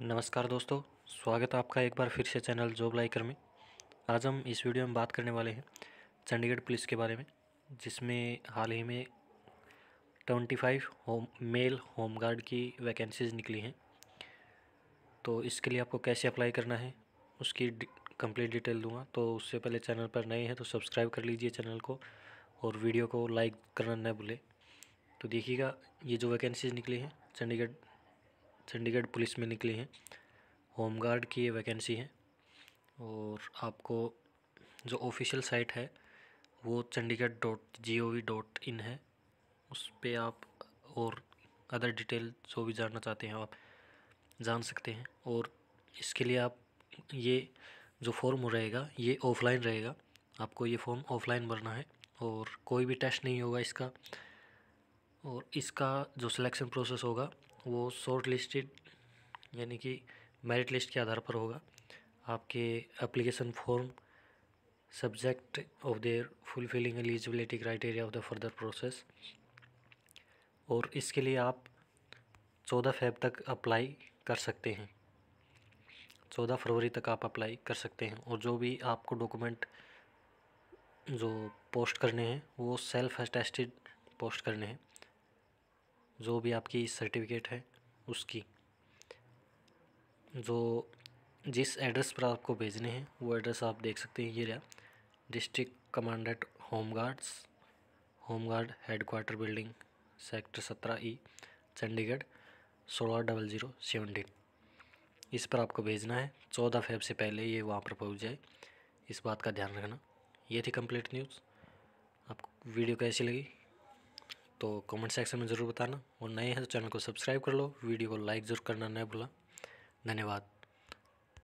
नमस्कार दोस्तों स्वागत है आपका एक बार फिर से चैनल जॉब लाइकर में आज हम इस वीडियो में बात करने वाले हैं चंडीगढ़ पुलिस के बारे में जिसमें हाल ही में twenty five home male home guard की वैकेंसीज़ निकली हैं तो इसके लिए आपको कैसे अप्लाई करना है उसकी कंप्लीट डिटेल दूंगा तो उससे पहले चैनल पर नए हैं तो सब्सक्राइब कर लीजिए चैनल को और वीडियो को लाइक करना न भूलें तो देखिएगा ये जो वैकेंसीज़ निकली हैं चंडीगढ़ चंडीगढ़ पुलिस में निकली हैं होमगार्ड की ये वैकेंसी है और आपको जो ऑफिशियल साइट है वो Chandigarh dot G O V dot in है उस पर आप और अदर डिटेल जो भी जानना चाहते हैं आप जान सकते हैं और इसके लिए आप ये जो फॉर्म रहेगा ये ऑफ़लाइन रहेगा आपको ये फॉर्म ऑफ़लाइन भरना है और कोई भी टेस्ट नहीं होगा इसका और इसका जो सिलेक्शन प्रोसेस होगा वो शॉर्ट लिस्टेड यानी कि मेरिट लिस्ट के आधार पर होगा आपके application form subject of their fulfilling eligibility criteria of the further process और इसके लिए आप चौदह फेब तक अप्लाई कर सकते हैं चौदह फरवरी तक आप अप्लाई कर सकते हैं और जो भी आपको डॉक्यूमेंट जो पोस्ट करने हैं वो सेल्फ अटेस्टेड पोस्ट करने हैं जो भी आपकी सर्टिफिकेट है उसकी जो जिस एड्रेस पर आपको भेजने हैं वो एड्रेस आप देख सकते हैं ये रहा district commandant home guards home guard headquarter building sector सत्रह ई e, चंडीगढ़ सोलह डबल ज़ीरो सेवनटीन इस पर आपको भेजना है चौदह फेब से पहले ये वहाँ पर पहुँच जाए इस बात का ध्यान रखना ये थी कंप्लीट न्यूज़ आपको वीडियो कैसी लगी तो कमेंट सेक्शन में ज़रूर बताना और नए हैं तो चैनल को सब्सक्राइब कर लो वीडियो को लाइक ज़रूर करना नहीं भूला धन्यवाद